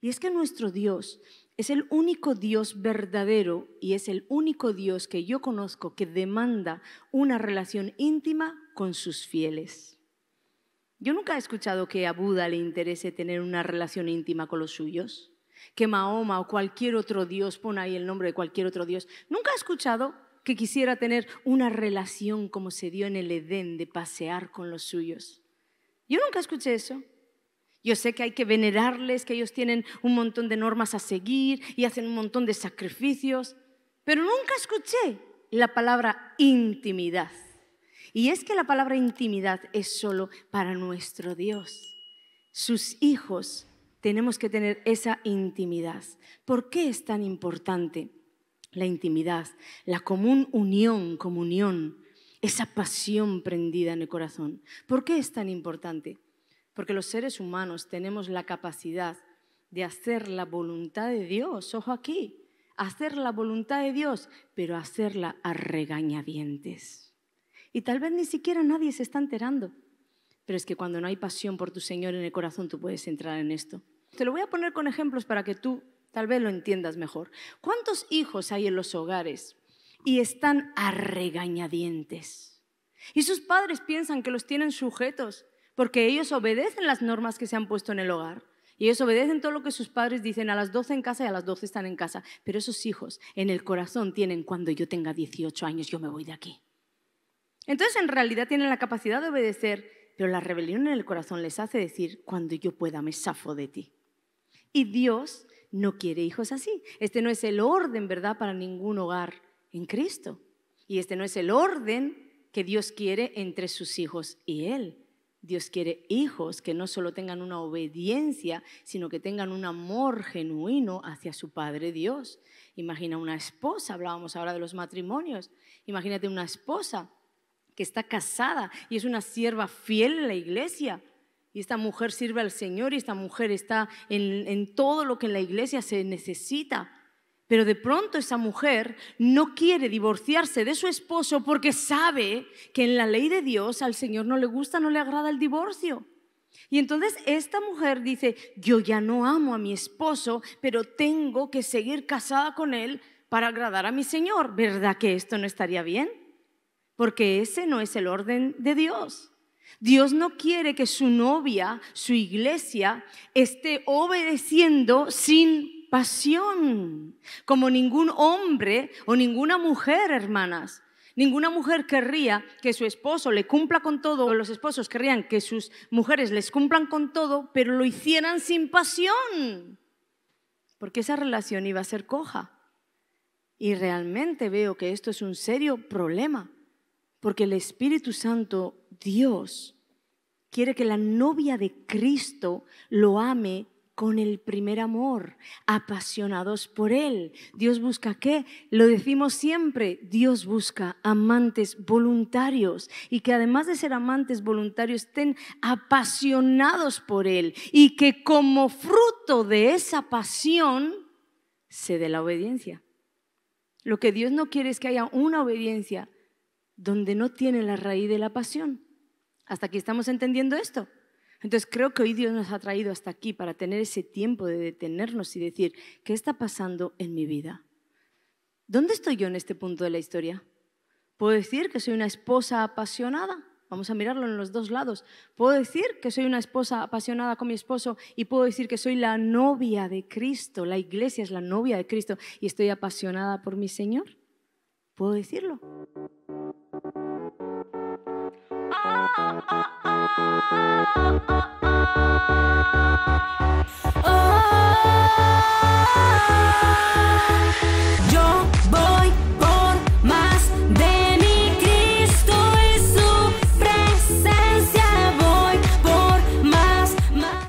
Y es que nuestro Dios es el único Dios verdadero y es el único Dios que yo conozco que demanda una relación íntima con sus fieles. Yo nunca he escuchado que a Buda le interese tener una relación íntima con los suyos, que Mahoma o cualquier otro Dios, pone ahí el nombre de cualquier otro Dios, nunca he escuchado que quisiera tener una relación como se dio en el Edén de pasear con los suyos. Yo nunca escuché eso. Yo sé que hay que venerarles, que ellos tienen un montón de normas a seguir y hacen un montón de sacrificios, pero nunca escuché la palabra intimidad. Y es que la palabra intimidad es solo para nuestro Dios. Sus hijos tenemos que tener esa intimidad. ¿Por qué es tan importante la intimidad, la común unión, comunión, esa pasión prendida en el corazón? ¿Por qué es tan importante? Porque los seres humanos tenemos la capacidad de hacer la voluntad de Dios, ojo aquí, hacer la voluntad de Dios, pero hacerla a regañadientes. Y tal vez ni siquiera nadie se está enterando. Pero es que cuando no hay pasión por tu Señor en el corazón, tú puedes entrar en esto. Te lo voy a poner con ejemplos para que tú tal vez lo entiendas mejor. ¿Cuántos hijos hay en los hogares y están a regañadientes? Y sus padres piensan que los tienen sujetos porque ellos obedecen las normas que se han puesto en el hogar. Y ellos obedecen todo lo que sus padres dicen a las 12 en casa y a las 12 están en casa. Pero esos hijos en el corazón tienen cuando yo tenga 18 años, yo me voy de aquí. Entonces en realidad tienen la capacidad de obedecer, pero la rebelión en el corazón les hace decir, cuando yo pueda me safo de ti. Y Dios no quiere hijos así. Este no es el orden, ¿verdad?, para ningún hogar en Cristo. Y este no es el orden que Dios quiere entre sus hijos y Él. Dios quiere hijos que no solo tengan una obediencia, sino que tengan un amor genuino hacia su Padre Dios. Imagina una esposa, hablábamos ahora de los matrimonios, imagínate una esposa que está casada y es una sierva fiel en la iglesia. Y esta mujer sirve al Señor y esta mujer está en, en todo lo que en la iglesia se necesita. Pero de pronto esa mujer no quiere divorciarse de su esposo porque sabe que en la ley de Dios al Señor no le gusta, no le agrada el divorcio. Y entonces esta mujer dice, yo ya no amo a mi esposo, pero tengo que seguir casada con él para agradar a mi Señor. ¿Verdad que esto no estaría bien? Porque ese no es el orden de Dios. Dios no quiere que su novia, su iglesia, esté obedeciendo sin pasión, como ningún hombre o ninguna mujer, hermanas. Ninguna mujer querría que su esposo le cumpla con todo, o los esposos querrían que sus mujeres les cumplan con todo, pero lo hicieran sin pasión, porque esa relación iba a ser coja. Y realmente veo que esto es un serio problema, porque el Espíritu Santo, Dios, quiere que la novia de Cristo lo ame con el primer amor, apasionados por Él. Dios busca qué? Lo decimos siempre, Dios busca amantes voluntarios y que además de ser amantes voluntarios estén apasionados por Él y que como fruto de esa pasión se dé la obediencia. Lo que Dios no quiere es que haya una obediencia donde no tiene la raíz de la pasión. ¿Hasta aquí estamos entendiendo esto? Entonces creo que hoy Dios nos ha traído hasta aquí para tener ese tiempo de detenernos y decir, ¿qué está pasando en mi vida? ¿Dónde estoy yo en este punto de la historia? ¿Puedo decir que soy una esposa apasionada? Vamos a mirarlo en los dos lados. ¿Puedo decir que soy una esposa apasionada con mi esposo y puedo decir que soy la novia de Cristo? La iglesia es la novia de Cristo y estoy apasionada por mi Señor. ¿Puedo decirlo? Ah, ah, ah,